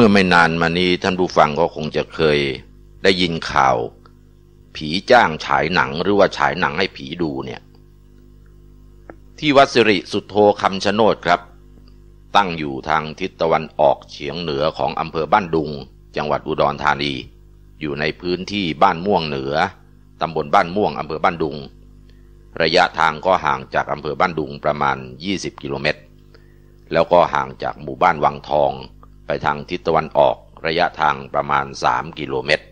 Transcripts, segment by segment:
มื่อไม่นานมานี้ท่านผู้ฟังก็คงจะเคยได้ยินข่าว ผีจ้างฉายหนังหรือว่าฉายหนังให้ผีดูเนี่ย ที่วัดสิริสุโธคำชะโนดครับ ตั้งอยู่ทางทิศตะวันออกเฉียงเหนือของอำเภอบ้านดุง จังหวัดอุดรธานี อยู่ในพื้นที่บ้านม่วงเหนือตำบลบ้านม่วงอำเภอบ้านดุง ระยะทางก็ห่างจากอำเภอบ้านดุงประมาณ20กิโลเมตรแล้วก็ห่างจากหมู่บ้านวังทองไปทางทิศตะวันออกระยะทางประมาณ 3 กิโลเมตร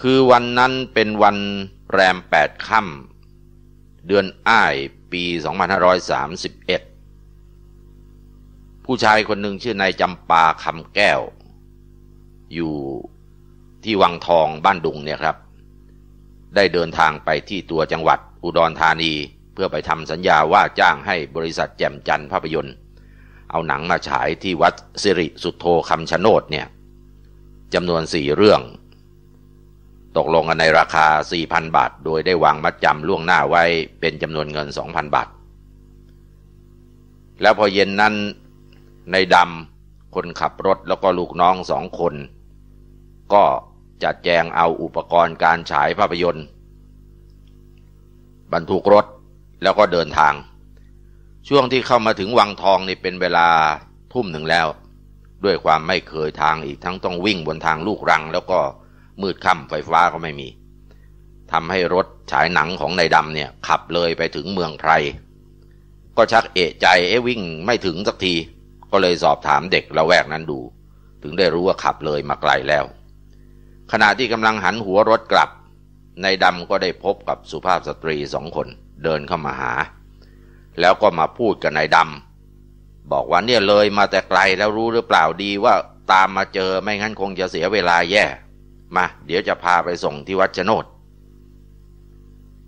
คือวันนั้นเป็นวันแรม 8 ค่ำเดือนอ้ายปี 2531 ผู้ชายคนหนึ่งชื่อนายจำปาคำแก้ว อยู่ที่วังทองบ้านดุงเนี่ยครับ ได้เดินทางไปที่ตัวจังหวัดอุดรธานีเพื่อไปทำสัญญาว่าจ้างให้บริษัทแจ่มจันทร์ภาพยนตร์เอาหนังมาฉายที่วัดสิริสุโธคำชโนดเนี่ยจำนวนสี่เรื่อง ตกลงกันในราคา 4,000 บาท โดยได้วางมัดจำล่วงหน้าไว้เป็นจำนวนเงิน 2,000 บาท แล้วพอเย็นนั้นในดำคนขับรถแล้วก็ลูกน้องสองคน ก็จัดแจงเอาอุปกรณ์การฉายภาพยนตร์ บรรทุกรถแล้วก็เดินทางช่วงที่เข้ามาถึงวังทองนี่เป็นเวลาทุ่มหนึ่งแล้ว ด้วยความไม่เคยทางอีกทั้งต้องวิ่งบนทางลูกรัง แล้วก็มืดค่ำไฟฟ้าก็ไม่มีทำให้รถฉายหนังของนายดำเนี่ยขับเลยไปถึงเมืองไพรก็ชักเอะใจเอ๊วิ่งไม่ถึงสักที ก็เลยสอบถามเด็กละแวกนั้นดู ถึงได้รู้ว่าขับเลยมาไกลแล้ว ขณะที่กำลังหันหัวรถกลับนายดำก็ได้พบกับสุภาพสตรีสองคนเดินเข้ามาหาแล้วก็มาพูดกับนายดำบอกว่าเนี่ยเลยมาแต่ไกลแล้วรู้หรือเปล่าดีว่าตามมาเจอไม่ งั้นคงจะเสียเวลาแย่ มาเดี๋ยวจะพาไปส่งที่วัดชโนด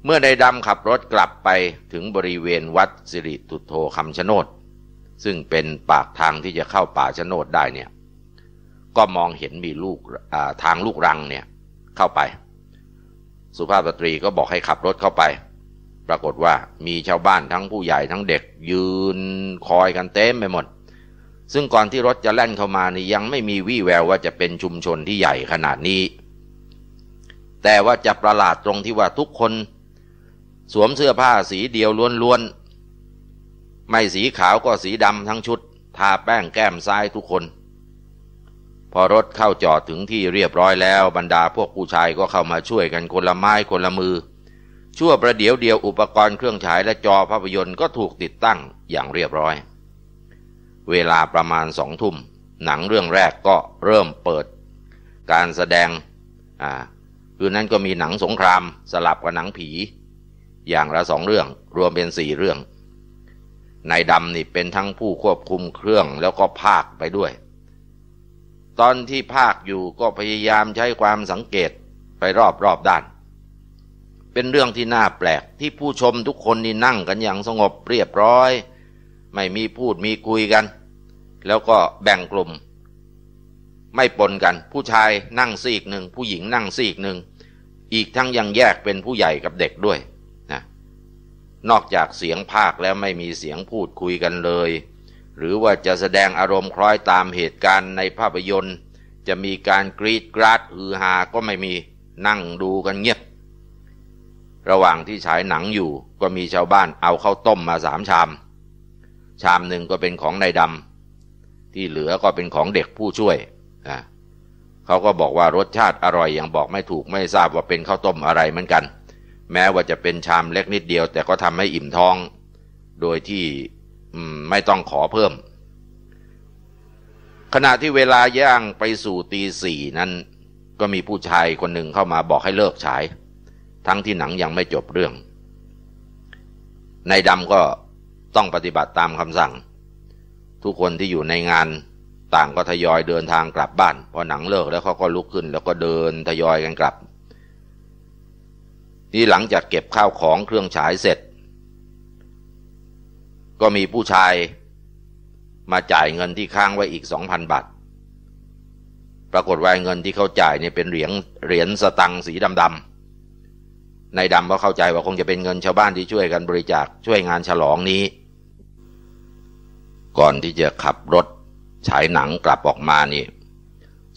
เมื่อนายดำขับรถกลับไปถึงบริเวณวัดสิริตุโธคำชโนด ซึ่งเป็นปากทางที่จะเข้าป่าชโนดได้เนี่ย ก็มองเห็นมีลูกทางลูกรังเนี่ยเข้าไป สุภาพสตรีก็บอกให้ขับรถเข้าไปรากฏว่ามีชาวบ้านทั้งผู้ใหญ่ทั้งเด็ก ยืนคอยกันเต็มไปหมด ซึ่งก่อนที่รถจะแล่นเข้ามานี่ยังไม่มีวี่แววว่าจะเป็นชุมชนที่ใหญ่ขนาดนี้ แต่ว่าจะประหลาดตรงที่ว่าทุกคน สวมเสื้อผ้าสีเดียวล้วนๆไม่สีขาวก็สีดำทั้งชุด ทาแป้งแก้มซ้ายทุกคน พอรถเข้าจอดถึงที่เรียบร้อยแล้วบรรดาพวกผู้ชายก็เข้ามาช่วยกันคนละไม้คนละมือชั่วประเดี๋ยวเดียวอุปกรณ์เครื่องฉายและจอภาพยนตร์ก็ถูกติดตั้งอย่างเรียบร้อย เวลาประมาณสองทุ่มหนังเรื่องแรกก็เริ่มเปิด การแสดงอ่าคือนั้นก็มีหนังสงครามสลับกับหนังผี อย่างละสองเรื่องรวมเป็นสี่เรื่องนายดำนี่เป็นทั้งผู้ควบคุมเครื่องแล้วก็ภาคไปด้วย ตอนที่ภาคอยู่ก็พยายามใช้ความสังเกตไปรอบรอบด้านเป็นเรื่องที่น่าแปลกที่ผู้ชมทุกคนนี่นั่งกันอย่างสงบเรียบร้อย ไม่มีพูดมีคุยกัน แล้วก็แบ่งกลุ่ม ไม่ปนกันผู้ชายนั่งซีกหนึ่งผู้หญิงนั่งซีกหนึ่งอีกทั้งยังแยกเป็นผู้ใหญ่กับเด็กด้วยนะนอกจากเสียงภาคแล้วไม่มีเสียงพูดคุยกันเลย หรือว่าจะแสดงอารมณ์คล้อยตามเหตุการณ์ในภาพยนตร์ จะมีการกรีดกราดฮือฮาก็ไม่มีนั่งดูกันเงียบระหว่างที่ฉายหนังอยู่ก็มีชาวบ้านเอาเข้าวต้มมาสามชาม ชามหนึ่งก็เป็นของนายดำที่เหลือก็เป็นของเด็กผู้ช่วยนะเขาก็บอกว่ารสชาติอร่อยอย่างบอกไม่ถูกไม่ทราบว่าเป็นข้าวต้มอะไรเหมือนกัน แม้ว่าจะเป็นชามเล็กนิดเดียว แต่ก็ทำให้อิ่มท้อง โดยที่ไม่ต้องขอเพิ่ม ขณะที่เวลาย่างไปสู่ตีสี่นั้น ก็มีผู้ชายคนหนึ่งเข้ามาบอกให้เลิกฉายทั้งที่หนังยังไม่จบเรื่องนายดำก็ต้องปฏิบัติตามคำสั่ง ทุกคนที่อยู่ในงานต่างก็ทยอยเดินทางกลับบ้าน พอหนังเลิก แล้วเขาก็ลุกขึ้นแล้วก็เดินทยอยกันกลับนี่หลังจากเก็บข้าวของเครื่องฉายเสร็จ ก็มีผู้ชายมาจ่ายเงินที่ค้างไว้อีกสองพันบาท ปรากฏว่าเงินที่เขาจ่ายเนี่ยเป็นเหรียญเหรียญสตังค์สีดำๆนายดำก็เข้าใจว่าคงจะเป็นเงินชาวบ้านที่ช่วยกันบริจาค ช่วยงานฉลองนี้ ก่อนที่จะขับรถฉายหนังกลับออกมานี่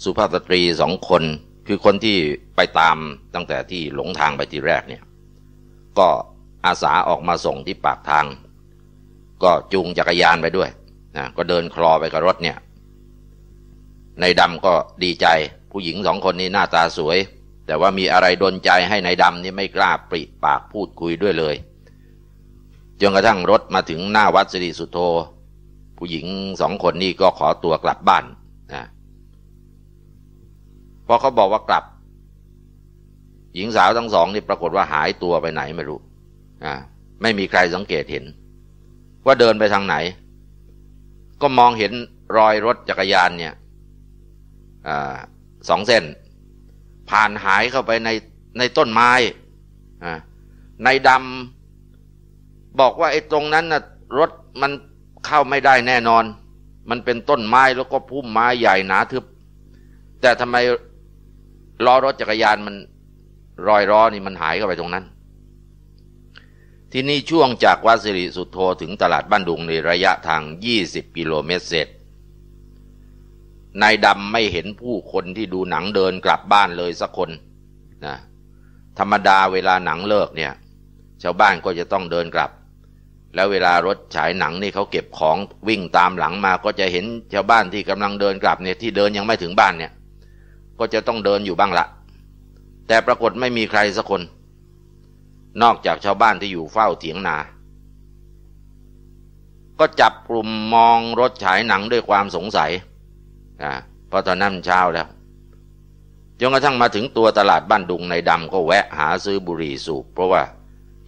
สุภาพสตรีสองคนคือคนที่ไปตามตั้งแต่ที่หลงทางไปทีแรกเนี่ย ก็อาสาออกมาส่งที่ปากทาง ก็จูงจักรยานไปด้วยนะก็เดินคลอไปกับรถเนี่ยในดำก็ดีใจผู้หญิงสองคนนี้หน้าตาสวยแต่ว่ามีอะไรดนใจให้ในายดำนี่ไม่กล้าปริปากพูดคุยด้วยเลยจนกระทั่งรถมาถึงหน้าวัดสิริสุโธผู้หญิงสองคนนี่ก็ขอตัวกลับบ้านนะพอเขาบอกว่ากลับ หญิงสาวทั้งสองนี่ปรากฏว่าหายตัวไปไหนไม่รู้นะไม่มีใครสังเกตเห็น ว่าเดินไปทางไหน ก็มองเห็นรอยรถจักรยานเนี่ยอสองเส้นผ่านหายเข้าไปในในต้นไม้ ในดำบอกว่าไอ้ตรงนั้นนะ่ะรถมันเข้าไม่ได้แน่นอน มันเป็นต้นไม้แล้วก็พุ่มไม้ใหญ่หนาทึบ แต่ทำไมล้อรถจักรยานมันรอยล้อนี่มันหายเข้าไปตรงนั้น ที่นี่ช่วงจากวัดสิริสุโธถึงตลาดบ้านดุงในระยะทาง 20กิโลเมตรเศษนายดำไม่เห็นผู้คนที่ดูหนังเดินกลับบ้านเลยสักคนนะธรรมดาเวลาหนังเลิกเนี่ย ชาวบ้านก็จะต้องเดินกลับ แล้วเวลารถฉายหนังนี่เขาเก็บของวิ่งตามหลังมาก็จะเห็นชาวบ้านที่กำลังเดินกลับเนี่ยที่เดินยังไม่ถึงบ้านเนี่ยก็จะต้องเดินอยู่บ้างละแต่ปรากฏไม่มีใครสักคน นอกจากชาวบ้านที่อยู่เฝ้าเถียงนา ก็จับกลุ่มมองรถฉายหนังด้วยความสงสัยนะพอตอนนั้นเช้าแล้ว จนกระทั่งมาถึงตัวตลาดบ้านดุงในดำก็แวะหาซื้อบุหรี่สูบเพราะว่า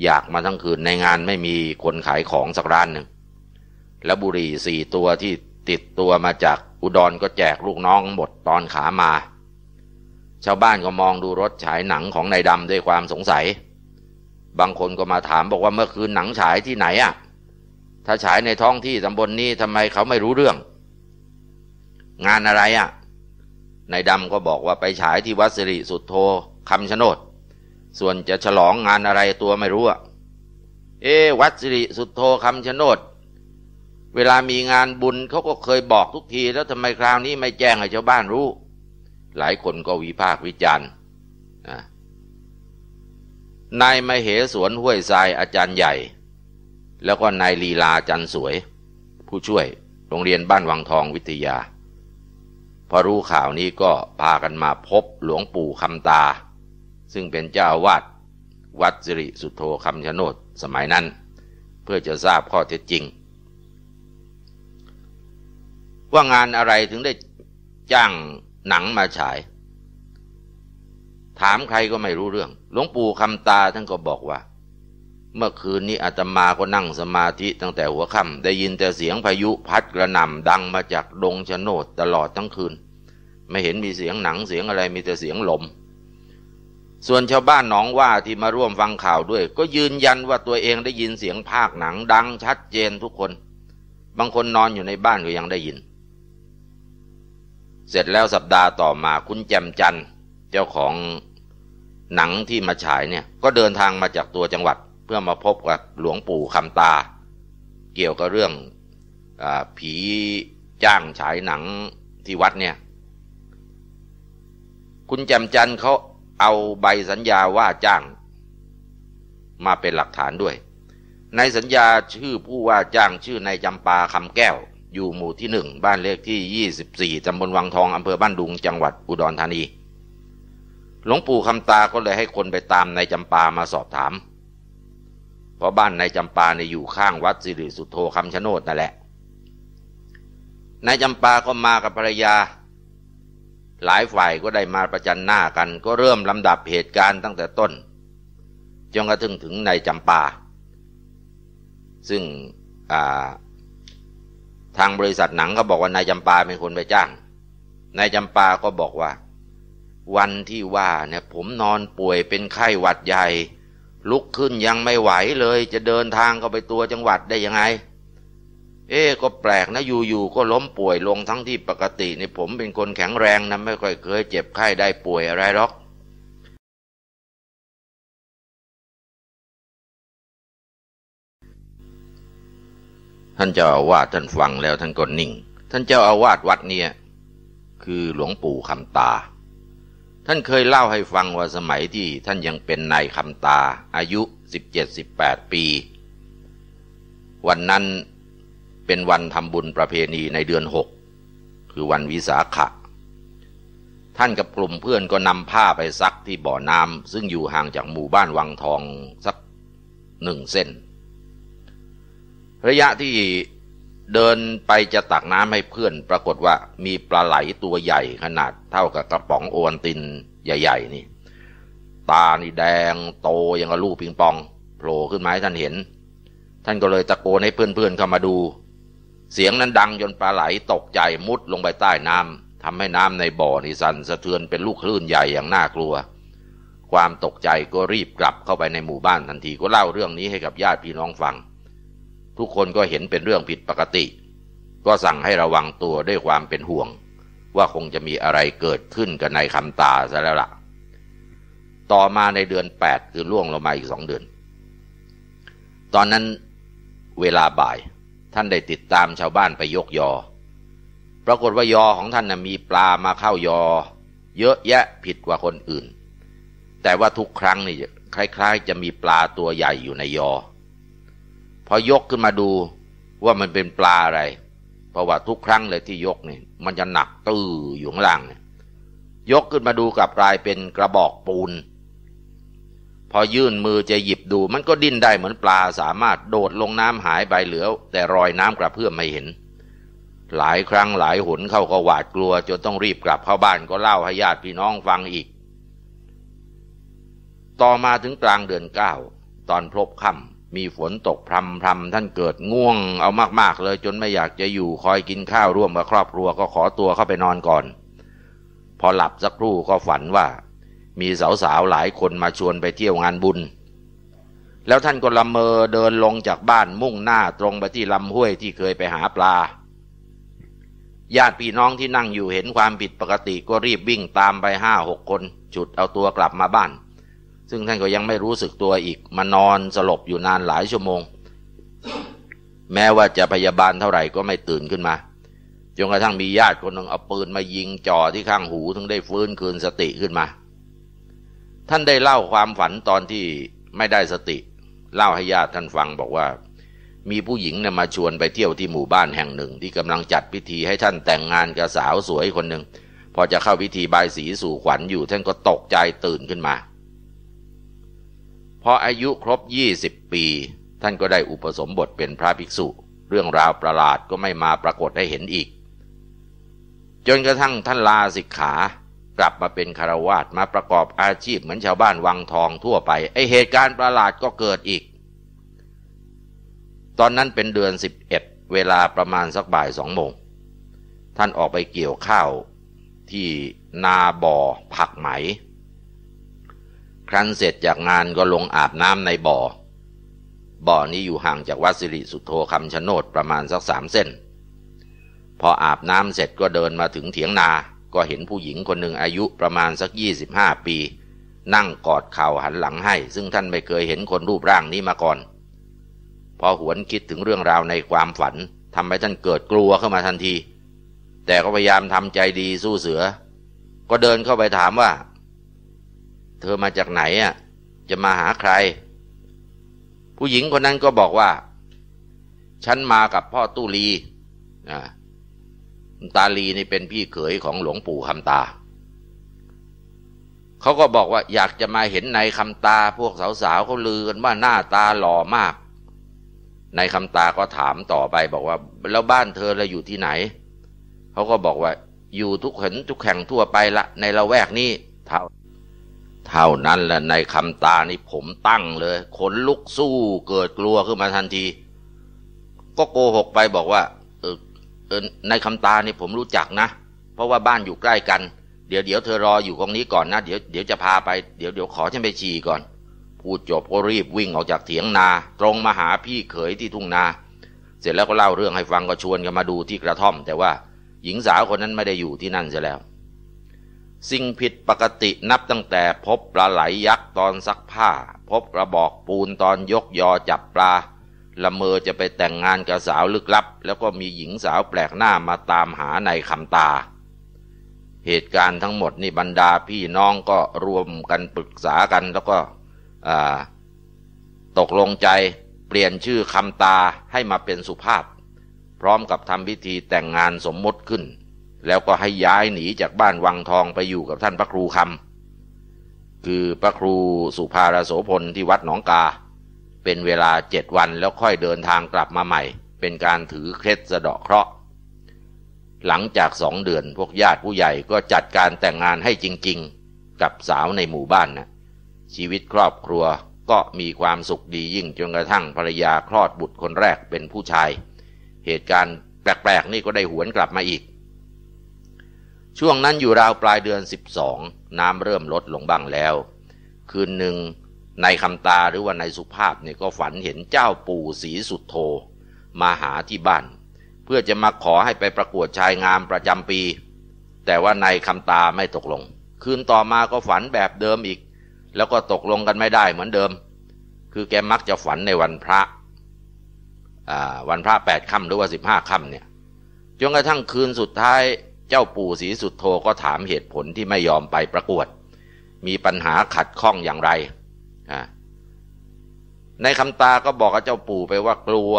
อยากมาทั้งคืนในงานไม่มีคนขายของสักร้านหนึ่ง แล้วบุหรี่สี่ตัวที่ติดตัวมาจากอุดรก็แจกลูกน้องหมดตอนขามา ชาวบ้านก็มองดูรถฉายหนังของนายดำด้วยความสงสัย บางคนก็มาถามบอกว่าเมื่อคืนหนังฉายที่ไหนอะ ถ้าฉายในท้องที่ตำบลนนี้ทำไมเขาไม่รู้เรื่องงานอะไรอะ่ะ นายดำก็บอกว่าไปฉายที่วัดสิริสุดโทคำชโนด ส่วนจะฉลองงานอะไรตัวไม่รู้อะเอวัดสิริสุดโทคำชโนด เวลามีงานบุญเขาก็เคยบอกทุกที แล้วทำไมคราวนี้ไม่แจ้งให้ชาวบ้านรู้ หลายคนก็วิพากษ์วิจารณ์นายมเหสวนห้วยทรายอาจารย์ใหญ่ แล้วก็นายลีลาจันสวย ผู้ช่วยโรงเรียนบ้านวังทองวิทยาพอรู้ข่าวนี้ก็พากันมาพบหลวงปู่คำตา ซึ่งเป็นเจ้าวาดวัดสิริสุโธคำชโนดสมัยนั้น เพื่อจะทราบข้อเท็จจริง ว่างานอะไรถึงได้จ้างหนังมาฉาย ถามใครก็ไม่รู้เรื่อง หลวงปู่คำตาท่านก็บอกว่าเมื่อคืนนี้อาตมาก็นั่งสมาธิตั้งแต่หัวค่ำได้ยินแต่เสียงพายุพัดกระหน่ำดังมาจากดงชะโนดตลอดทั้งคืน ไม่เห็นมีเสียงหนังเสียงอะไร มีแต่เสียงลม ส่วนชาวบ้านหนองว่าที่มาร่วมฟังข่าวด้วย ก็ยืนยันว่าตัวเองได้ยินเสียงภาคหนังดัง ชัดเจนทุกคน บางคนนอนอยู่ในบ้านก็ยังได้ยิน เสร็จแล้วสัปดาห์ต่อมาคุณแจมจันเจ้าของหนังที่มาฉายเนี่ย ก็เดินทางมาจากตัวจังหวัดเพื่อมาพบกับหลวงปู่คำตา เกี่ยวกับเรื่องอผีจ้างฉายหนังที่วัดเนี่ย คุณแจมจันเขาเอาใบสัญญาว่าจ้างมาเป็นหลักฐานด้วย ในสัญญาชื่อผู้ว่าจ้างชื่อนายจำปาคำแก้ว อยู่หมู่ที่หนึ่ง บ้านเลขที่24ตำบลวังทองอำเภอบ้านดุง จังหวัดอุดรธานี หลวงปู่คำตาก็เลยให้คนไปตามนายจำปามาสอบถามเพราะบ้านนายจำปาเนี่ยอยู่ข้างวัดสิริสุโธคำชะโนดนั่นแหละ นายจำปาก็มากับภรรยา หลายฝ่ายก็ได้มาประจันหน้ากัน ก็เริ่มลำดับเหตุการณ์ตั้งแต่ต้น จนกระทั่งถึงนายจำปา ซึ่งทางบริษัทหนังก็บอกว่านายจำปาเป็นคนไปจ้างนายจำปาก็บอกว่า วันที่ว่าเนี่ยผมนอนป่วยเป็นไข้หวัดใหญ่ลุกขึ้นยังไม่ไหวเลย จะเดินทางเข้าไปตัวจังหวัดได้ยังไง เอ๊ก็แปลกนะอยู่ๆก็ล้มป่วยลงทั้งที่ปกติในผมเป็นคนแข็งแรงนะ ไม่ค่อยเคยเจ็บไข้ได้ป่วยอะไรหรอกท่านเจ้าอาวาสท่านฟังแล้วท่านก็นิ่ง ท่านเจ้าอาวาสวัดเนี่ย คือหลวงปู่คำตาท่านเคยเล่าให้ฟังว่าสมัยที่ท่านยังเป็นนายคำตาอายุ 17-18 ปี วันนั้นเป็นวันทำบุญประเพณีในเดือนหกคือวันวิสาขะ ท่านกับกลุ่มเพื่อนก็นำผ้าไปซักที่บ่อน้ำซึ่งอยู่ห่างจากหมู่บ้านวังทองสักหนึ่งเส้น ระยะที่เดินไปจะตักน้ำให้เพื่อนปรากฏว่ามีปลาไหลตัวใหญ่ขนาดเท่ากับกระป๋องโอวันตินใหญ่ๆนี่ ตานี่แดง โตยังกับลูกปิงปองโผล่ขึ้นมาให้ท่านเห็น ท่านก็เลยตะโกนให้เพื่อนๆเข้ามาดู เสียงนั้นดังจนปลาไหลตกใจมุดลงไปใต้น้ำทำให้น้ำในบ่อนี่สั่นสะเทือนเป็นลูกคลื่นใหญ่อย่างน่ากลัว ความตกใจก็รีบกลับเข้าไปในหมู่บ้านทันที ก็เล่าเรื่องนี้ให้กับญาติพี่น้องฟังทุกคนก็เห็นเป็นเรื่องผิดปกติ ก็สั่งให้ระวังตัวด้วยความเป็นห่วง ว่าคงจะมีอะไรเกิดขึ้นกับนายคำตาซะแล้วละ่ะ ต่อมาในเดือน8คือล่วงลงมาอีกสองเดือน ตอนนั้นเวลาบ่าย ท่านได้ติดตามชาวบ้านไปยกยอ ปรากฏว่ายอของท่านนะมีปลามาเข้ายอ เยอะแยะผิดกว่าคนอื่น แต่ว่าทุกครั้งนี่ คล้ายๆ จะมีปลาตัวใหญ่อยู่ในยอพอยกขึ้นมาดู ว่ามันเป็นปลาอะไร เพราะว่าทุกครั้งเลยที่ยกเนี่ยมันจะหนักตื้ออยู่ข้างล่างเนี่ยยกขึ้นมาดูกับกลายเป็นกระบอกปูน พอยื่นมือจะหยิบดู มันก็ดิ้นได้เหมือนปลาสามารถโดดลงน้ำหายไปเหลือแต่รอยน้ำกระเพื่อมไม่เห็น หลายครั้งหลายหนเข้าก็หวาดกลัว จนต้องรีบกลับเข้าบ้านก็เล่าให้ญาติพี่น้องฟังอีก ต่อมาถึงกลางเดือนเก้าตอนพบค่ำมีฝนตกพรำพรำท่านเกิดง่วงเอามากๆเลยจนไม่อยากจะอยู่คอยกินข้าวร่วมกับครอบครัวก็ขอตัวเข้าไปนอนก่อน พอหลับสักครู่ก็ฝันว่า มีสาวๆหลายคนมาชวนไปเที่ยวงานบุญ แล้วท่านก็ลำเมอเดินลงจากบ้านมุ่งหน้าตรงไปที่ลำห้วยที่เคยไปหาปลาญาติพี่น้องที่นั่งอยู่เห็นความผิดปกติก็รีบวิ่งตามไปห้าหกคนจุดเอาตัวกลับมาบ้านซึ่งท่านก็ยังไม่รู้สึกตัวอีก มานอน สลบอยู่นานหลายชั่วโมง แม้ว่าจะพยาบาลเท่าไหร่ก็ไม่ตื่นขึ้นมาจนกระทั่งมีญาติคนหนึ่งเอาปืนมายิงจ่อที่ข้างหูถึงได้ฟื้นคืนสติขึ้นมา ท่านได้เล่าความฝันตอนที่ไม่ได้สติ เล่าให้ญาติท่านฟังบอกว่า มีผู้หญิงเนี่ยมาชวนไปเที่ยวที่หมู่บ้านแห่งหนึ่ง ที่กำลังจัดพิธีให้ท่านแต่งงานกับสาวสวยคนหนึ่งพอจะเข้าพิธีบายสีสู่ขวัญอยู่ท่านก็ตกใจตื่นขึ้นมาพออายุครบ 20 ปี ท่านก็ได้อุปสมบทเป็นพระภิกษุ เรื่องราวประหลาดก็ไม่มาปรากฏให้เห็นอีก จนกระทั่งท่านลาสิกขา กลับมาเป็นคารวาสมาประกอบอาชีพเหมือนชาวบ้านวังทองทั่วไปไอเหตุการณ์ประหลาดก็เกิดอีก ตอนนั้นเป็นเดือน11เวลาประมาณสักบ่ายสองโมง ท่านออกไปเกี่ยวข้าวที่นาบอ่อผักไหมครั้นเสร็จจากงานก็ลงอาบน้ำในบ่อ บ่อนี้อยู่ห่างจากวัดสิริสุโธคำชะโนดประมาณสักสามเส้น พออาบน้ำเสร็จก็เดินมาถึงเถียงนา ก็เห็นผู้หญิงคนหนึ่งอายุประมาณสักยี่สิบห้าปี นั่งกอดเข่าหันหลังให้ ซึ่งท่านไม่เคยเห็นคนรูปร่างนี้มาก่อน พอหวนคิดถึงเรื่องราวในความฝันทำให้ท่านเกิดกลัวขึ้นมาทันที แต่ก็พยายามทำใจดีสู้เสือ ก็เดินเข้าไปถามว่าเธอมาจากไหนอ่ะจะมาหาใคร ผู้หญิงคนนั้นก็บอกว่า ฉันมากับพ่อตู้ลีตาลีนี่เป็นพี่เขยของหลวงปู่คำตาเขาก็บอกว่าอยากจะมาเห็นนายคำตา พวกสาวๆเขาลือกันว่าหน้าตาหล่อมากนายคำตาก็ถามต่อไป บอกว่า แล้วบ้านเธอเราอยู่ที่ไหนเขาก็บอกว่าอยู่ทุกเห็นทุกแห่งทั่วไปละในละแวกนี้เท่าเท่านั้นแหละในคำตานี่ผมตั้งเลยขนลุกสู้เกิดกลัวขึ้นมาทันที ก็โกหกไปบอกว่า เออเออในคำตานี่ผมรู้จักนะ เพราะว่าบ้านอยู่ใกล้กัน เดี๋ยวเดี๋ยวเธอรออยู่ตรงนี้ก่อนนะเดี๋ยวเดี๋ยวจะพาไป เดี๋ยวเดี๋ยวขอฉันไปฉี่ก่อน พูดจบก็รีบวิ่งออกจากเถียงนา ตรงมาหาพี่เขยที่ทุ่งนา เสร็จแล้วก็เล่าเรื่องให้ฟังก็ชวนกันมาดูที่กระท่อม แต่ว่าหญิงสาวคนนั้นไม่ได้อยู่ที่นั่นเสียแล้วสิ่งผิดปกตินับตั้งแต่พบปลาไหลยักษ์ตอนซักผ้า พบกระบอกปูนตอนยกยอจับปลา ละเมอจะไปแต่งงานกับสาวลึกลับ แล้วก็มีหญิงสาวแปลกหน้ามาตามหาในคำตา เหตุการณ์ทั้งหมดนี่บรรดาพี่น้องก็รวมกันปรึกษากันแล้วก็ตกลงใจเปลี่ยนชื่อคำตาให้มาเป็นสุภาพ พร้อมกับทำพิธีแต่งงานสมมติขึ้นแล้วก็ให้ย้ายหนีจากบ้านวังทองไปอยู่กับท่านพระครูคำ คือพระครูสุภาราโสพลที่วัดหนองกา เป็นเวลาเจ็ดวันแล้วค่อยเดินทางกลับมาใหม่ เป็นการถือเคล็ดสะเดาะเคราะห์ หลังจากสองเดือนพวกญาติผู้ใหญ่ก็จัดการแต่งงานให้จริงๆ กับสาวในหมู่บ้านนะชีวิตครอบครัวก็มีความสุขดียิ่งจนกระทั่งภรรยาคลอดบุตรคนแรกเป็นผู้ชาย เหตุการณ์แปลกๆนี่ก็ได้หวนกลับมาอีกช่วงนั้นอยู่ราวปลายเดือน 12 น้ำเริ่มลดลงบ้างแล้ว คืนหนึ่งในคำตาหรือว่าในสุภาพเนี่ยก็ฝันเห็นเจ้าปู่สีสุดโท มาหาที่บ้าน เพื่อจะมาขอให้ไปประกวดชายงามประจำปี แต่ว่าในคำตาไม่ตกลง คืนต่อมาก็ฝันแบบเดิมอีก แล้วก็ตกลงกันไม่ได้เหมือนเดิม คือแกมักจะฝันในวันพระ วันพระแปดค่ำหรือว่าสิบห้าค่ำเนี่ยจนกระทั่งคืนสุดท้ายเจ้าปู่ศรีสุดโทก็ถามเหตุผลที่ไม่ยอมไปประกวด มีปัญหาขัดข้องอย่างไร ในคำตาก็บอกกับเจ้าปู่ไปว่ากลัว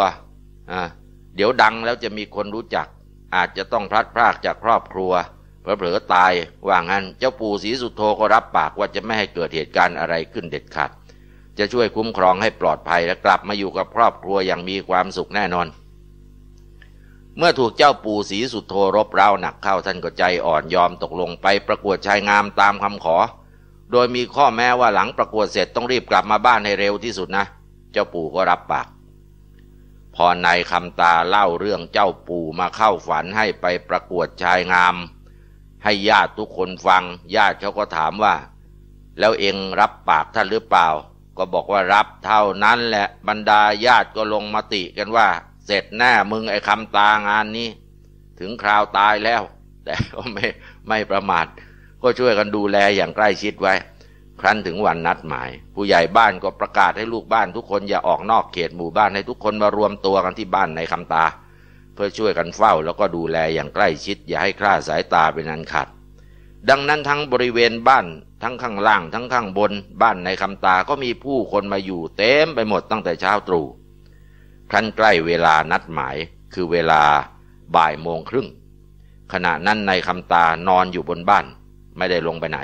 เดี๋ยวดังแล้วจะมีคนรู้จัก อาจจะต้องพลัดพรากจากครอบครัว เผลอๆตาย ว่างั้นเจ้าปู่ศรีสุดโทก็รับปากว่าจะไม่ให้เกิดเหตุการณ์อะไรขึ้นเด็ดขาด จะช่วยคุ้มครองให้ปลอดภัยและกลับมาอยู่กับครอบครัวอย่างมีความสุขแน่นอนเมื่อถูกเจ้าปู่ศรีสุดโทรบเร้าหนักเข้าท่านก็ใจอ่อนยอมตกลงไปประกวดชายงามตามคำขอ โดยมีข้อแม้ว่าหลังประกวดเสร็จต้องรีบกลับมาบ้านให้เร็วที่สุดนะ เจ้าปู่ก็รับปาก พอนายคำตาเล่าเรื่องเจ้าปู่มาเข้าฝันให้ไปประกวดชายงาม ให้ญาติทุกคนฟัง ญาติเขาก็ถามว่า แล้วเองรับปากท่านหรือเปล่า ก็บอกว่ารับเท่านั้นแหละบรรดาญาติก็ลงมติกันว่าเสร็จแน่มึงไอ้คำตางานนี้ ถึงคราวตายแล้วแต่ก็ไม่ไม่ประมาท ก็ช่วยกันดูแลอย่างใกล้ชิดไว้ ครั้นถึงวันนัดหมาย ผู้ใหญ่บ้านก็ประกาศให้ลูกบ้านทุกคนอย่าออกนอกเขตหมู่บ้านให้ทุกคนมารวมตัวกันที่บ้านในคำตา เพื่อช่วยกันเฝ้าแล้วก็ดูแลอย่างใกล้ชิด อย่าให้คลาดสายตาเป็นอันขาดดังนั้นทั้งบริเวณบ้าน ทั้งข้างล่างทั้งข้างบนบ้านในคำตาก็มีผู้คนมาอยู่เต็มไปหมดตั้งแต่เช้าตรู่ครั้นใกล้เวลานัดหมายคือเวลาบ่ายโมงครึ่ง ขณะนั้นในคำตานอนอยู่บนบ้าน ไม่ได้ลงไปไหน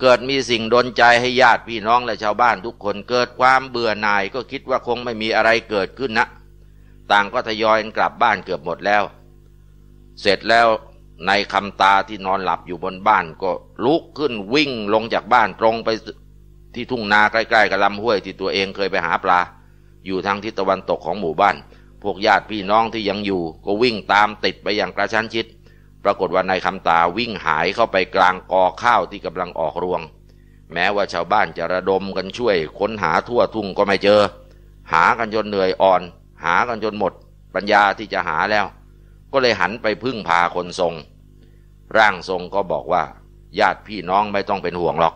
เกิดมีสิ่งดนใจให้ญาติพี่น้องและชาวบ้านทุกคนเกิดความเบื่อหน่ายก็คิดว่าคงไม่มีอะไรเกิดขึ้นนะ ต่างก็ทยอยกลับบ้านเกือบหมดแล้ว เสร็จแล้วในคำตาที่นอนหลับอยู่บนบ้านก็ลุกขึ้นวิ่งลงจากบ้านตรงไปที่ทุ่งนาใกล้ ๆกับลำห้วย ที่ตัวเองเคยไปหาปลาอยู่ทางทิศตะวันตกของหมู่บ้าน พวกญาติพี่น้องที่ยังอยู่ ก็วิ่งตามติดไปอย่างกระชั้นชิด ปรากฏว่านายคำตาวิ่งหายเข้าไปกลางกอข้าวที่กำลังออกรวง แม้ว่าชาวบ้านจะระดมกันช่วย ค้นหาทั่วทุ่งก็ไม่เจอ หากันจนเหนื่อยอ่อน หากันจนหมด ปัญญาที่จะหาแล้ว ก็เลยหันไปพึ่งพาคนทรง ร่างทรงก็บอกว่า ญาติพี่น้องไม่ต้องเป็นห่วงหรอก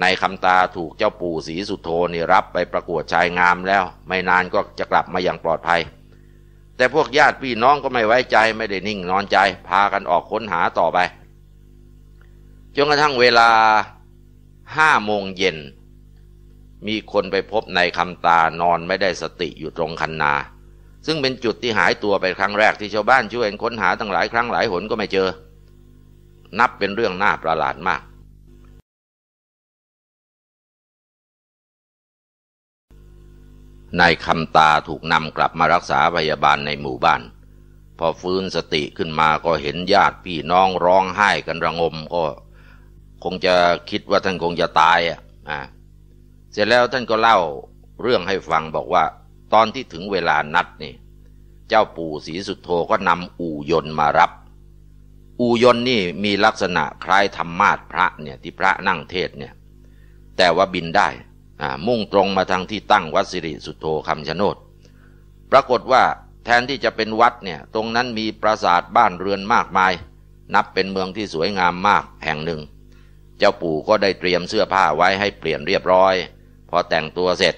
ในคำตาถูกเจ้าปู่ศรีสุโธนี่รับไปประกวดชายงามแล้ว ไม่นานก็จะกลับมาอย่างปลอดภัย แต่พวกญาติพี่น้องก็ไม่ไว้ใจไม่ได้นิ่งนอนใจ พากันออกค้นหาต่อไป จนกระทั่งเวลาห้าโมงเย็น มีคนไปพบในคำตานอนไม่ได้สติอยู่ตรงคันนา ซึ่งเป็นจุดที่หายตัวไปครั้งแรกที่ชาวบ้านช่วยค้นหาตั้งหลายครั้งหลายหนก็ไม่เจอ นับเป็นเรื่องน่าประหลาดมากนายคำตาถูกนำกลับมารักษาพยาบาลในหมู่บ้าน พอฟื้นสติขึ้นมาก็เห็นญาติพี่น้องร้องไห้กันระงมก็คงจะคิดว่าท่านคงจะตายอ่ะเสร็จแล้วท่านก็เล่าเรื่องให้ฟังบอกว่า ตอนที่ถึงเวลานัดนี่ เจ้าปู่ศรีสุดโธก็นำอู่ยนมารับ อู่ยนนี่มีลักษณะคล้ายธรรมาทพระเนี่ย ที่พระนั่งเทศเนี่ย แต่ว่าบินได้มุ่งตรงมาทางที่ตั้งวัดสิริสุโธคำชะโนด ปรากฏว่าแทนที่จะเป็นวัดเนี่ยตรงนั้นมีปราสาทบ้านเรือนมากมาย นับเป็นเมืองที่สวยงามมากแห่งหนึ่ง เจ้าปู่ก็ได้เตรียมเสื้อผ้าไว้ให้เปลี่ยนเรียบร้อย พอแต่งตัวเสร็จ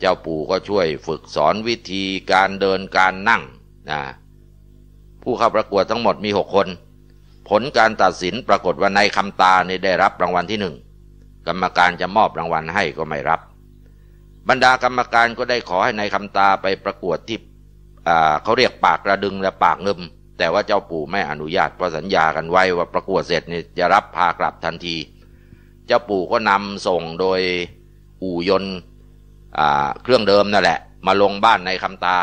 เจ้าปู่ก็ช่วยฝึกสอนวิธีการเดินการนั่งนะผู้เข้าประกวดทั้งหมดมีหกคน ผลการตัดสินปรากฏว่านายคำตาเนี่ได้รับรางวัลที่หนึ่งกรรมการจะมอบรางวัลให้ก็ไม่รับ บรรดากรรมการก็ได้ขอให้ในายคำตาไปประกวดที่เขาเรียกปากกระดึงและปากเงิมแต่ว่าเจ้าปู่ไม่อนุญาตเพราะสัญญากันไว้ว่าประกวดเสร็จนี่จะรับพากลับทันที เจ้าปู่ก็นำส่งโดยอู่ยนเครื่องเดิมนั่นแหละ มาลงบ้านในคำตา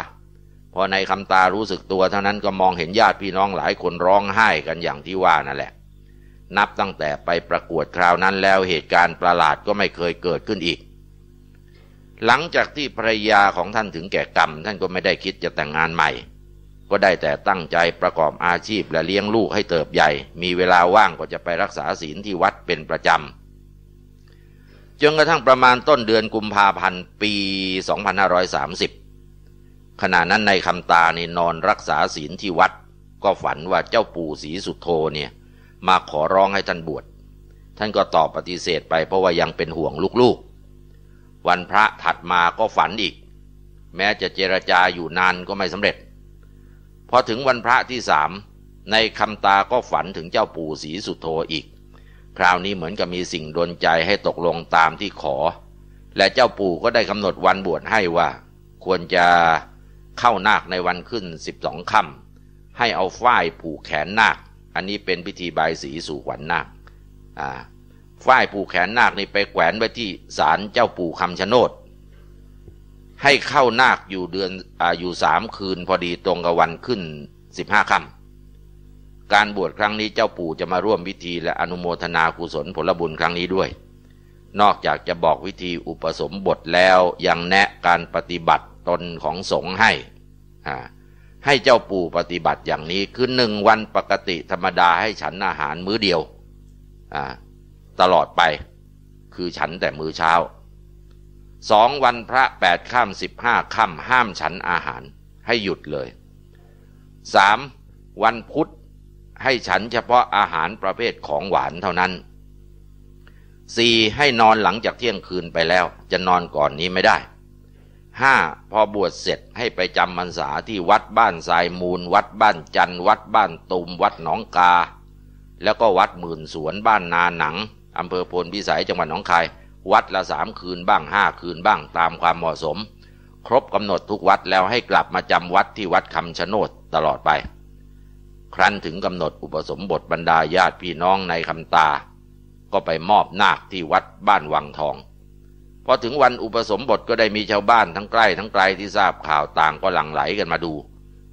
พอในคำตารู้สึกตัวเท่านั้นก็มองเห็นญาติพี่น้องหลายคนร้องไห้กันอย่างที่ว่านั่นแหละนับตั้งแต่ไปประกวดคราวนั้นแล้วเหตุการณ์ประหลาดก็ไม่เคยเกิดขึ้นอีก หลังจากที่ภรรยาของท่านถึงแก่กรรม ท่านก็ไม่ได้คิดจะแต่งงานใหม่ ก็ได้แต่ตั้งใจประกอบอาชีพและเลี้ยงลูกให้เติบใหญ่ มีเวลาว่างก็จะไปรักษาศีลที่วัดเป็นประจำจนกระทั่งประมาณต้นเดือนกุมภาพันธ์ปี 2530 ขณะนั้นในคำตานี่นอนรักษาศีลที่วัด ก็ฝันว่าเจ้าปู่ศรีสุโธเนี่ยมาขอร้องให้ท่านบวช ท่านก็ตอบปฏิเสธไปเพราะว่ายังเป็นห่วงลูกๆ วันพระถัดมาก็ฝันอีก แม้จะเจรจาอยู่นานก็ไม่สำเร็จ พอถึงวันพระที่สามในคำตาก็ฝันถึงเจ้าปู่ศรีสุโธอีก คราวนี้เหมือนกับมีสิ่งดนใจให้ตกลงตามที่ขอ และเจ้าปู่ก็ได้กำหนดวันบวชให้ว่า ควรจะเข้านาคในวันขึ้นสิบสองค่ำให้เอาฝ้ายผูกแขนนาคอันนี้เป็นพิธีบายสีสู่ขวัญนนาคฝ้ายปู่แขนนาคนี่ไปแขวนไว้ที่ศาลเจ้าปู่คำชะโนดให้เข้านาคอยู่เดือนออยู่สามคืนพอดีตรงกับวันขึ้นสิบห้าค่ำการบวชครั้งนี้เจ้าปู่จะมาร่วมพิธีและอนุโมทนากุศลผลบุญครั้งนี้ด้วย นอกจากจะบอกวิธีอุปสมบทแล้วยังแนะการปฏิบัติตนของสงฆ์ให้ให้เจ้าปู่ปฏิบัติอย่างนี้คือหนึ่งวันปกติธรรมดาให้ฉันอาหารมื้อเดียวตลอดไปคือฉันแต่มื้อเช้าสองวันพระแปดข้ามสิบห้าข้าห้ามฉันอาหารให้หยุดเลยสามวันพุธให้ฉันเฉพาะอาหารประเภทของหวานเท่านั้นสี่ให้นอนหลังจากเที่ยงคืนไปแล้วจะนอนก่อนนี้ไม่ได้ห้าพอบวชเสร็จให้ไปจำพรรษาที่วัดบ้านทรายมูล วัดบ้านจันวัดบ้านตุมวัดหนองกา แล้วก็วัดหมื่นสวนบ้านนาหนังอำเภอโพนพิสัยจังหวัดหนองคายวัดละสามคืนบ้างห้าคืนบ้าง ตามความเหมาะสม ครบกำหนดทุกวัดแล้วให้กลับมาจำวัดที่วัดคำชะโนดตลอดไป ครั้นถึงกำหนดอุปสมบทบรรดาญาติพี่น้องในคำตา ก็ไปมอบนาคที่วัดบ้านวังทองพอถึงวันอุปสมบทก็ได้มีชาวบ้านทั้งใกล้ทั้งไกลที่ทราบข่าวต่างก็หลั่งไหลกันมาดู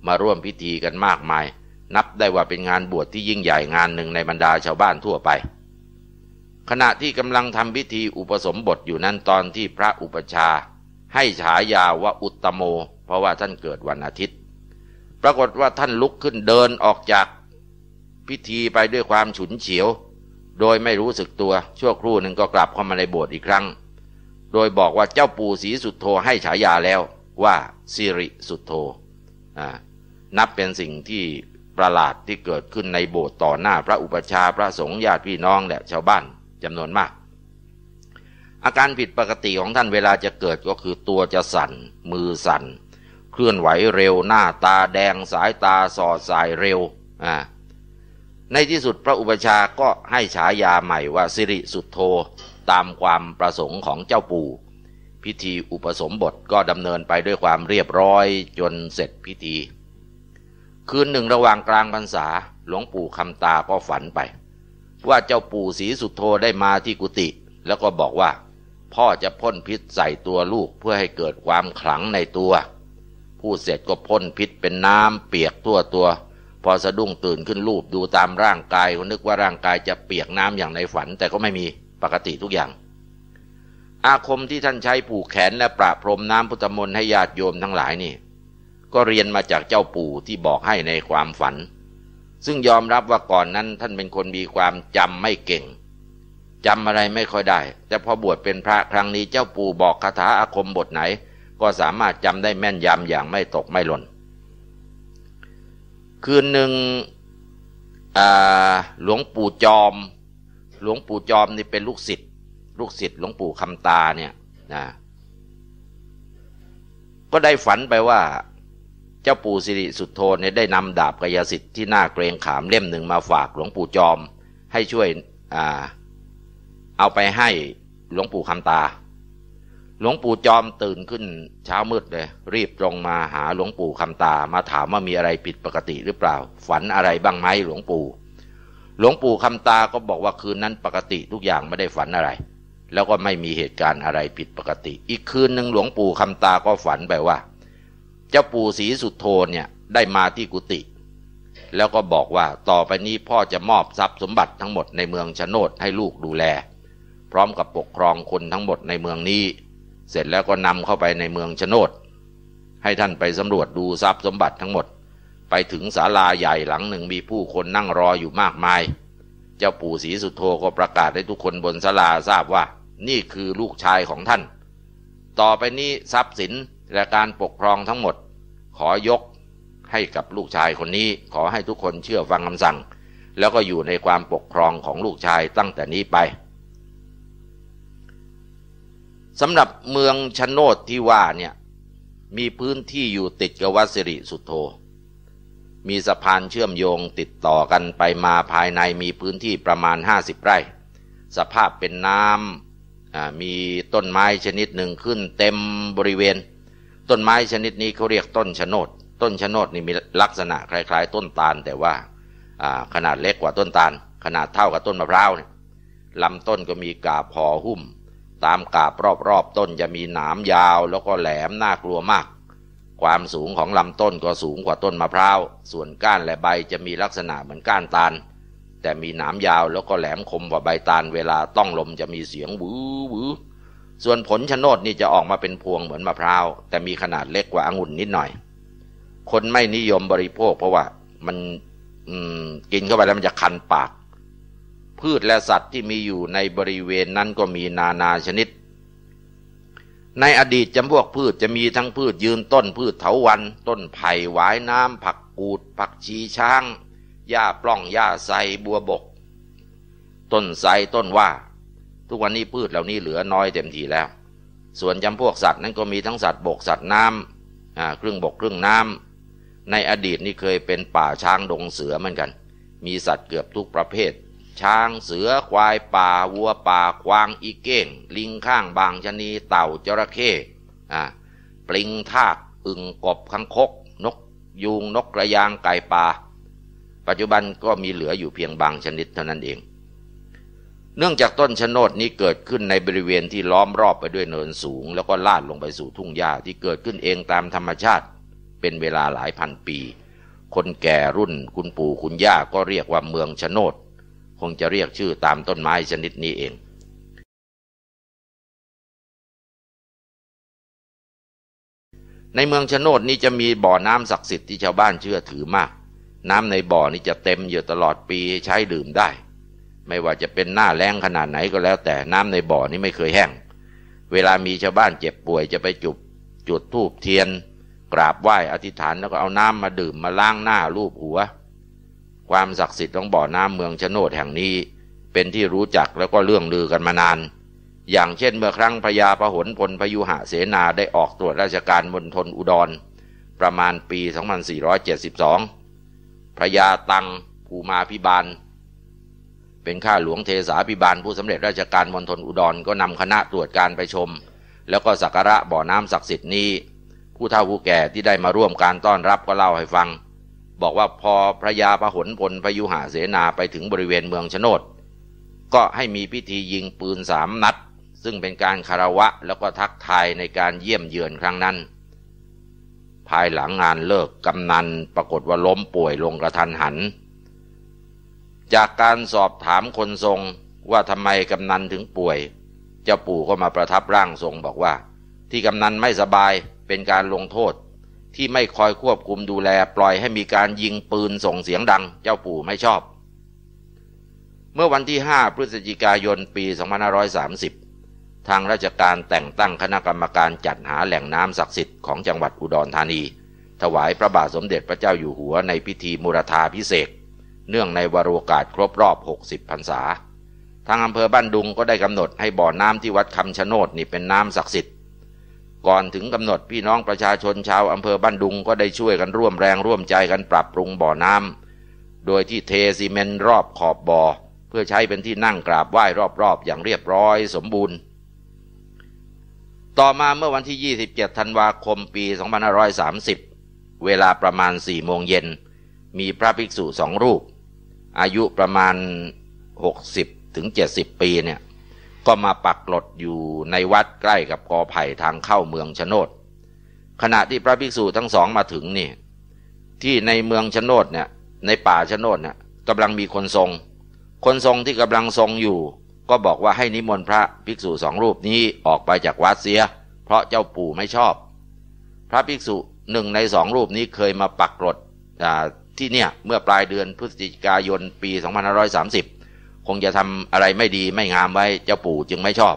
มาร่วมพิธีกันมากมาย นับได้ว่าเป็นงานบวชที่ยิ่งใหญ่งานหนึ่งในบรรดาชาวบ้านทั่วไป ขณะที่กำลังทำพิธีอุปสมบทอยู่นั้นตอนที่พระอุปชาให้ฉายาว่าอุตโม เพราะว่าท่านเกิดวันอาทิตย์ ปรากฏว่าท่านลุกขึ้นเดินออกจากพิธีไปด้วยความฉุนเฉียว โดยไม่รู้สึกตัวชั่วครู่หนึ่งก็กลับเข้ามาในโบสถ์อีกครั้งโดยบอกว่าเจ้าปู่ศรีสุดโทให้ฉายาแล้วว่าสิริสุดโท นับเป็นสิ่งที่ประหลาดที่เกิดขึ้นในโบสถ์ต่อหน้าพระอุปชา พระสงฆ์ญาติพี่น้อง และชาวบ้านจำนวนมาก อาการผิดปกติของท่านเวลาจะเกิดก็คือตัวจะสั่นมือสั่นเคลื่อนไหวเร็วหน้าตาแดงสายตาสอดสายเร็ว ในที่สุดพระอุปชาก็ให้ฉายาใหม่ว่าสิริสุดโทตามความประสงค์ของเจ้าปู่ พิธีอุปสมบทก็ดำเนินไปด้วยความเรียบร้อย จนเสร็จพิธี คืนหนึ่งระหว่างกลางพรรษาหลวงปู่คำตาก็ฝันไป ว่าเจ้าปู่ศรีสุโธได้มาที่กุฏิแล้วก็บอกว่า พ่อจะพ่นพิษใส่ตัวลูกเพื่อให้เกิดความขลังในตัวพูดเสร็จก็พ่นพิษเป็นน้ำเปียกทั่วตัว พอสะดุ้งตื่นขึ้นรูปดูตามร่างกายก็นึกว่าร่างกายจะเปียกน้ำอย่างในฝันแต่ก็ไม่มีปกติทุกอย่าง อาคมที่ท่านใช้ผูกแขนและประพรมน้ำพุทธมนต์ให้ญาติโยมทั้งหลายนี่ ก็เรียนมาจากเจ้าปู่ที่บอกให้ในความฝัน ซึ่งยอมรับว่าก่อนนั้นท่านเป็นคนมีความจำไม่เก่งจำอะไรไม่ค่อยได้ แต่พอบวชเป็นพระครั้งนี้ เจ้าปู่บอกคาถาอาคมบทไหน ก็สามารถจำได้แม่นยำอย่างไม่ตกไม่หล่น คืนหนึ่งหลวงปู่จอมหลวงปู่จอมนี่เป็นลูกศิษย์ลูกศิษย์หลวงปู่คำตาเนี่ยนะก็ได้ฝันไปว่า เจ้าปู่สิริสุทโธเนี่ยได้นำดาบกายสิทธิ์ที่หน้าเกรงขามเล่มหนึ่งมาฝากหลวงปู่จอม ให้ช่วยอเอาไปให้หลวงปู่คำตา หลวงปู่จอมตื่นขึ้น เช้ามืดเลยรีบตรงมาหาหลวงปู่คำตามาถามว่ามีอะไรผิดปกติ หรือเปล่า ฝันอะไรบ้างไหมหลวงปู่หลวงปู่คำตาก็บอกว่าคืนนั้นปกติทุกอย่างไม่ได้ฝันอะไร แล้วก็ไม่มีเหตุการณ์อะไรผิดปกติ อีกคืนหนึ่งหลวงปู่คำตาก็ฝันไปว่าเจ้าปู่ศรีสุดโทเนี่ยได้มาที่กุฏิแล้วก็บอกว่าต่อไปนี้พ่อจะมอบทรัพย์สมบัติทั้งหมดในเมืองชนดให้ลูกดูแล พร้อมกับปกครองคนทั้งหมดในเมืองนี้ เสร็จแล้วก็นำเข้าไปในเมืองชนดให้ท่านไปสำรวจดูทรัพย์สมบัติทั้งหมดไปถึงศาลาใหญ่หลังหนึ่งมีผู้คนนั่งรออยู่มากมาย เจ้าปู่ศรีสุโธก็ประกาศให้ทุกคนบนศาลาทราบว่า นี่คือลูกชายของท่าน ต่อไปนี้ทรัพย์สินและการปกครองทั้งหมด ขอยกให้กับลูกชายคนนี้ ขอให้ทุกคนเชื่อฟังคำสั่ง แล้วก็อยู่ในความปกครองของลูกชายตั้งแต่นี้ไปสำหรับเมืองชนโนดที่ว่าเนี่ยมีพื้นที่อยู่ติดกับวัดสิริสุโธมีสะพานเชื่อมโยงติดต่อกันไปมาภายในมีพื้นที่ประมาณ 50 ไร่ สภาพเป็นน้ำมีต้นไม้ชนิดหนึ่งขึ้น เต็มบริเวณ ต้นไม้ชนิดนี้เขาเรียกต้นชะโนดต้นชะโนดนี่มีลักษณะคล้ายๆ ต้นตาล แต่ว่าขนาดเล็กกว่าต้นตาลขนาดเท่ากับต้นมะพร้าวลำต้นก็มีกาบห่อหุ้ม ตามกาบ รอบๆ ต้นจะมีหนามยาวแล้วก็แหลมน่ากลัวมากความสูงของลำต้นก็สูงกว่าต้นมะพร้าว ส่วนก้านและใบจะมีลักษณะเหมือนก้านตาล แต่มีหนามยาวแล้วก็แหลมคมกว่าใบตาล เวลาต้องลมจะมีเสียงวือวูอส่วนผลชนดนี่จะออกมาเป็นพวงเหมือนมะพร้าว แต่มีขนาดเล็กกว่าองุ่นนิดหน่อย คนไม่นิยมบริโภค เพราะว่า มันกินเข้าไปแล้วมันจะคันปาก พืชและสัตว์ที่มีอยู่ในบริเวณนั้นก็มีนานาชนิดในอดีตจำพวกพืช จะมีทั้งพืชยืนต้นพืชเถาวันต้นไผ่หวายน้ำผักกูดผักชีช้างหญ้าปล้องหญ้าไซบัวบก ต้นไทรต้นว่า ทุกวันนี้พืชเหล่านี้เหลือน้อยเต็มทีแล้ว ส่วนจำพวกสัตว์นั้นก็มีทั้งสัตว์บกสัตว์น้ำครึ่งบกครึ่งน้ำในอดีตนี่เคยเป็นป่าช้างดงเสือเหมือนกัน มีสัตว์เกือบทุกประเภทช้างเสือควายป่าวัวป่าควางอีเก้ง ลิงข้างบางชนีเต่าจระเข้ปลิงทากอึ่งกบขังคกนกยูงนกกระยางไก่ป่าปัจจุบันก็มีเหลืออยู่เพียงบางชนิดเท่านั้นเอง เนื่องจากต้นชนดนี้เกิดขึ้นในบริเวณที่ล้อมรอบไปด้วยเนินสูง แล้วก็ลาดลงไปสู่ทุ่งหญ้า ที่เกิดขึ้นเองตามธรรมชาติ เป็นเวลาหลายพันปี คนแก่รุ่นคุณปู่คุณย่าก็เรียกว่าเมืองชนดคงจะเรียกชื่อตามต้นไม้ชนิดนี้เอง ในเมืองชโนดนี้จะมีบ่อน้ำศักดิ์สิทธิ์ที่ชาวบ้านเชื่อถือมาก น้ำในบ่อนี้จะเต็มอยู่ตลอดปีใช้ดื่มได้ ไม่ว่าจะเป็นหน้าแรงขนาดไหนก็แล้ว แต่น้ำในบ่อนี้ไม่เคยแห้ง เวลามีชาวบ้านเจ็บป่วยจะไปจุบจุดธูปเทียนกราบไหว้อธิษฐานแล้วก็เอาน้ำมาดื่มมาล้างหน้าลูบหัวความศักดิ์สิทธิ์ของบ่อน้ำเมืองชโนดแห่งนี้ เป็นที่รู้จักแล้วก็เรื่องลือกันมานาน อย่างเช่นเมื่อครั้งพญาพหลพลพยุหะเสนาได้ออกตรวจราชการมณฑลอุดรประมาณปี 2472พระยาตังภูมาพิบาล เป็นข้าหลวงเทสาพิบาลผู้สำเร็จราชการมณฑลอุดรก็นำคณะตรวจการไปชม แล้วก็สักการะบ่อน้ำศักดิ์สิทธิ์นี้ผู้เฒ่าผู้แก่ที่ได้มาร่วมการต้อนรับก็เล่าให้ฟังบอกว่าพอพระยาพหลพลพยุหาเสนาไปถึงบริเวณเมืองชนดก็ให้มีพิธียิงปืนสามนัด ซึ่งเป็นการคารวะแล้วก็ทักทายในการเยี่ยมเยือนครั้งนั้น ภายหลังงานเลิกกำนันปรากฏว่าล้มป่วยลงกระทันหัน จากการสอบถามคนทรงว่าทำไมกำนันถึงป่วยเจ้าปู่ก็มาประทับร่างทรง บอกว่าที่กำนันไม่สบายเป็นการลงโทษที่ไม่คอยควบคุมดูแล ปล่อยให้มีการยิงปืนส่งเสียงดังเจ้าปู่ไม่ชอบ เมื่อวันที่ 5พฤศจิกายน ปี2530 ทางราชการแต่งตั้งคณะกรรมการจัดหาแหล่งน้ำศักดิ์สิทธิ์ของจังหวัดอุดรธานี ถวายพระบาทสมเด็จพระเจ้าอยู่หัวในพิธีมูรธาพิเศษ เนื่องในวรโอกาสครบรอบ 60พรรษา ทางอำเภอบ้านดุงก็ได้กำหนดให้บ่อน้ำที่วัดคำชะโนดนี่เป็นน้ำศักดิ์สิทธิ์ก่อนถึงกำหนดพี่น้องประชาชนชาวอำเภอบ้านดุงก็ได้ช่วยกันร่วมแรงร่วมใจกันปรับปรุงบ่อน้ำโดยที่เทซีเมนต์รอบขอบบ่อเพื่อใช้เป็นที่นั่งกราบไหว้ รอบๆอย่างเรียบร้อยสมบูรณ์ ต่อมาเมื่อวันที่ 27 ธันวาคม ปี 2530 เวลาประมาณ 4 โมงเย็น มีพระภิกษุสองรูป อายุประมาณ 60ถึง70 ปีเนี่ยก็มาปักหลดอยู่ในวัดใกล้กับกอไผ่ทางเข้าเมืองชนดขณะที่พระภิกษุทั้งสองมาถึงนี่ ที่ในเมืองชนดเนี่ยในป่าชนดเนี่ยกำลังมีคนทรง คนทรงที่กำลังทรงอยู่ ก็บอกว่าให้นิมนต์พระภิกษุสองรูปนี้ออกไปจากวัดเสีย เพราะเจ้าปู่ไม่ชอบ พระภิกษุหนึ่งในสองรูปนี้เคยมาปักหลดที่เนี่ยเมื่อปลายเดือนพฤศจิกายนปี2530คงจะทำอะไรไม่ดีไม่งามไว้เจ้าปู่จึงไม่ชอบ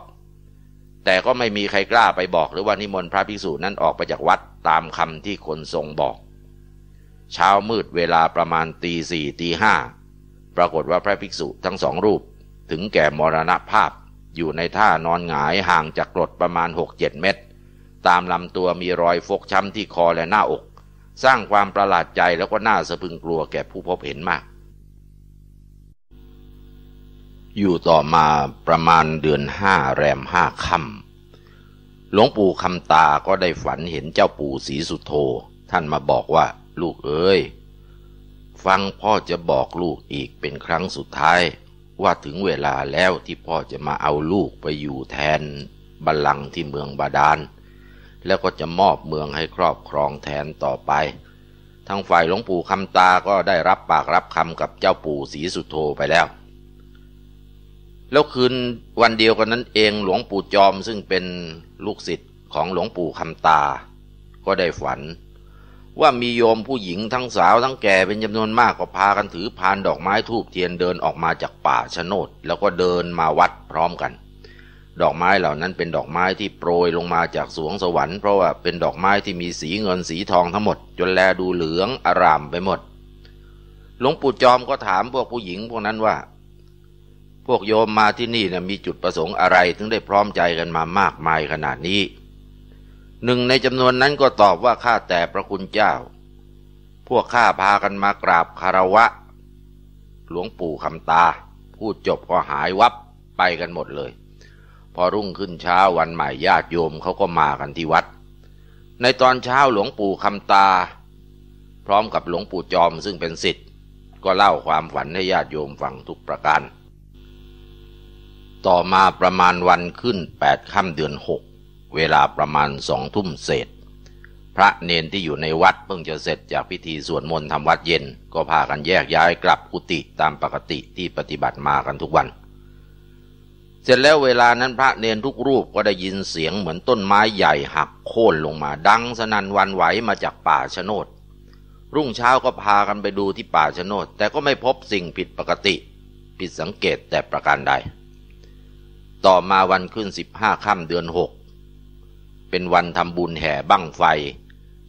แต่ก็ไม่มีใครกล้าไปบอกหรือว่านิมนต์พระภิกษุนั้นออกไปจากวัดตามคำที่คนทรงบอก เช้ามืดเวลาประมาณตีสี่ตีห้าปรากฏว่าพระภิกษุทั้งสองรูป ถึงแก่มรณภาพอยู่ในท่านอนหงายห่างจากกรดประมาณ 6-7 เมตร ตามลำตัวมีรอยฟกช้ำที่คอและหน้าอก สร้างความประหลาดใจแล้วก็น่าสะพึงกลัวแก่ผู้พบเห็นมากอยู่ต่อมาประมาณเดือนห้าแรมห้าค่ำ หลวงปู่คำตาก็ได้ฝันเห็นเจ้าปู่ศรีสุโธท่านมาบอกว่า ลูกเอ้ย ฟังพ่อจะบอกลูกอีกเป็นครั้งสุดท้าย ว่าถึงเวลาแล้วที่พ่อจะมาเอาลูกไปอยู่แทนบัลลังก์ที่เมืองบาดาลแล้วก็จะมอบเมืองให้ครอบครองแทนต่อไปทางฝ่ายหลวงปู่คำตาก็ได้รับปากรับคำกับเจ้าปู่ศรีสุโธไปแล้วแล้วคืนวันเดียวกันนั้นเองหลวงปู่จอมซึ่งเป็นลูกศิษย์ของหลวงปู่คำตา ก็ได้ฝันว่ามีโยมผู้หญิงทั้งสาวทั้งแก่เป็นจำนวนมากก็พากันถือพานดอกไม้ทูบเทียนเดินออกมาจากป่าชโนดแล้วก็เดินมาวัดพร้อมกัน ดอกไม้เหล่านั้นเป็นดอกไม้ที่โปรยลงมาจากสวงสวรรค์ เพราะว่าเป็นดอกไม้ที่มีสีเงินสีทองทั้งหมด จนแลดูเหลืองอารามไปหมด หลวงปู่จอมก็ถามพวกผู้หญิงพวกนั้นว่าพวกโยมมาที่นี่นะมีจุดประสงค์อะไร ถึงได้พร้อมใจกันมามากมายขนาดนี้ หนึ่งในจำนวนนั้นก็ตอบว่าข้าแต่พระคุณเจ้า พวกข้าพากันมากราบคารวะ หลวงปู่คำตา พูดจบก็หายวับไปกันหมดเลย พอรุ่งขึ้นเช้าวันใหม่ญาติโยมเขาก็มากันที่วัด ในตอนเช้าหลวงปู่คำตา พร้อมกับหลวงปู่จอมซึ่งเป็นสิทธิ์ก็เล่าความฝันให้ญาติโยมฟังทุกประการต่อมาประมาณวันขึ้นแปดค่ำเดือนหกเวลาประมาณสองทุ่มเศษ พระเนนที่อยู่ในวัดเพิ่งจะเสร็จจากพิธีสวดมนต์ทำวัดเย็น ก็พากันแยกย้ายกลับกุฏิตามปกติที่ปฏิบัติมากันทุกวัน เสร็จแล้วเวลานั้นพระเนนทุกรูปก็ได้ยินเสียงเหมือนต้นไม้ใหญ่หักโค่นลงมาดังสนั่นวันไหวมาจากป่าชโนดรุ่งเช้าก็พากันไปดูที่ป่าชโนดแต่ก็ไม่พบสิ่งผิดปกติ ผิดสังเกตแต่ประการใดต่อมาวันขึ้นสิบห้าค่ำเดือนหกเป็นวันทำบุญแห่บั้งไฟ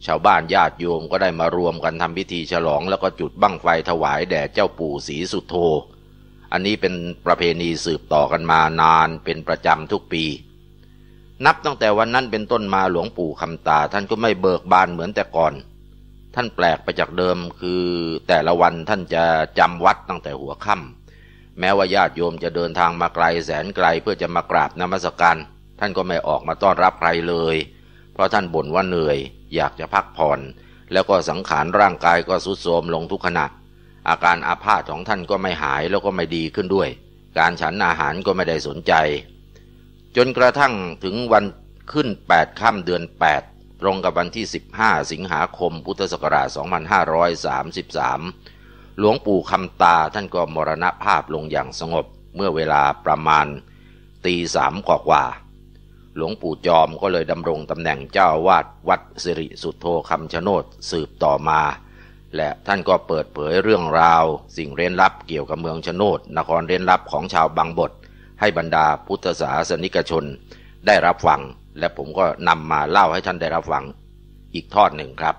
ชาวบ้านญาติโยมก็ได้มารวมกันทำพิธีฉลอง แล้วก็จุดบั้งไฟถวายแด่เจ้าปู่ศรีสุโธอันนี้เป็นประเพณีสืบต่อกันมานานเป็นประจำทุกปี นับตั้งแต่วันนั้นเป็นต้นมาหลวงปู่คำตา ท่านก็ไม่เบิกบานเหมือนแต่ก่อน ท่านแปลกไปจากเดิมคือแต่ละวันท่านจะจำวัดตั้งแต่หัวค่ำแม้ว่าญาติโยมจะเดินทางมาไกลแสนไกลเพื่อจะมากราบนมัสการ ท่านก็ไม่ออกมาต้อนรับใครเลย เพราะท่านบ่นว่าเหนื่อย อยากจะพักผ่อนแล้วก็สังขารร่างกายก็สุดโทรมลงทุกขณะอาการอาภาษของท่านก็ไม่หายแล้วก็ไม่ดีขึ้นด้วย การฉันอาหารก็ไม่ได้สนใจ จนกระทั่งถึงวันขึ้น8ค่ำเดือน8ตรงกับวันที่15สิงหาคมพุทธศักราช2533หลวงปู่คำตาท่านก็มรณภาพลงอย่างสงบเมื่อเวลาประมาณตีสามกว่า หลวงปู่จอมก็เลยดำรงตำแหน่งเจ้าวาดวัดสิริสุทโธคำชโนดสืบต่อมา และท่านก็เปิดเผยเรื่องราวสิ่งเร้นลับเกี่ยวกับเมืองชโนดนครเร้นลับของชาวบางบทให้บรรดาพุทธศาสนิกชนได้รับฟัง และผมก็นำมาเล่าให้ท่านได้รับฟัง อีกทอดหนึ่งครับ